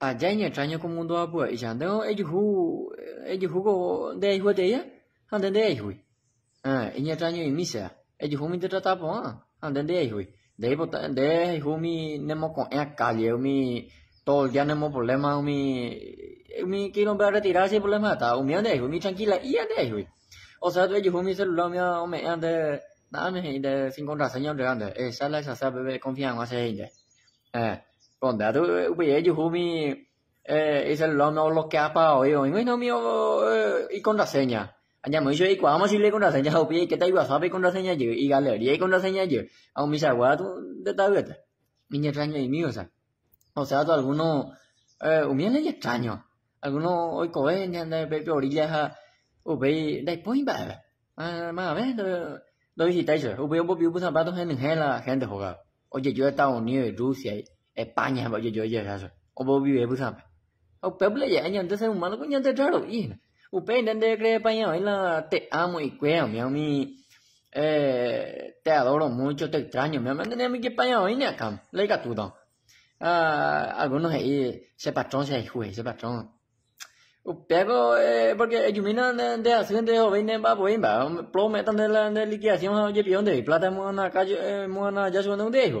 A en extraño como mundo apua y ya no ellos jugó de ahí de ella anden de ahí eh ah en extraño y misa ellos mi de de ahí de ahí de ahí jugó mi en calle mi todo el nemo problema mi mi quiero ver problema está mi ande mi tranquila y ande ahí o sea ellos jugó mi celular mi nada me de sin contraseña de ande esa la ella eh Condado eh, hubiera Rumi eh, es el lomo lo que apa hoy hoy no mío eh, y contraseña. Allá me dice, vamos a irle con la señal, que te iba a saber con la señal yo, y galería con la señal yo, a un misa guato de tableta. mi extraño y mío, o sea, o sea, algunos, eh, humildes y extraños, algunos hoy coben, de pepe orillas, o ve, después, va, más a ver, lo visitáis, o un poquito zapatos en la gente jugada. Oye, yo he estado unido de Rusia, y España, pues, yo, yo, yo, yo, o vos vive, oh, pues, ¿sabes? O pueblo ya, yo, entonces, un malo, coño, te raro, y, usted intenta que España, te amo y cueo, mi ami, eh, te adoro mucho, te extraño, mi ami, mi que España, baila, acá, le diga Ah, algunos ahí, se patrón, se juez, se patrón. pego eh, porque yo mina de accidente o veinte va por va, prometan de la liquidación, yo pion de plata, muana, calle, eh, muana, ya suena un dejo.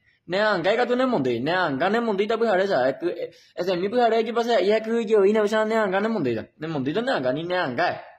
Nean, ¿qué tú mundi? Nean, gane mundita pues aresa. Es mi pues aresa que pasa. Y es que yo vine a usar nean, gane mundita. Ne mundita nean, gane nean, gane.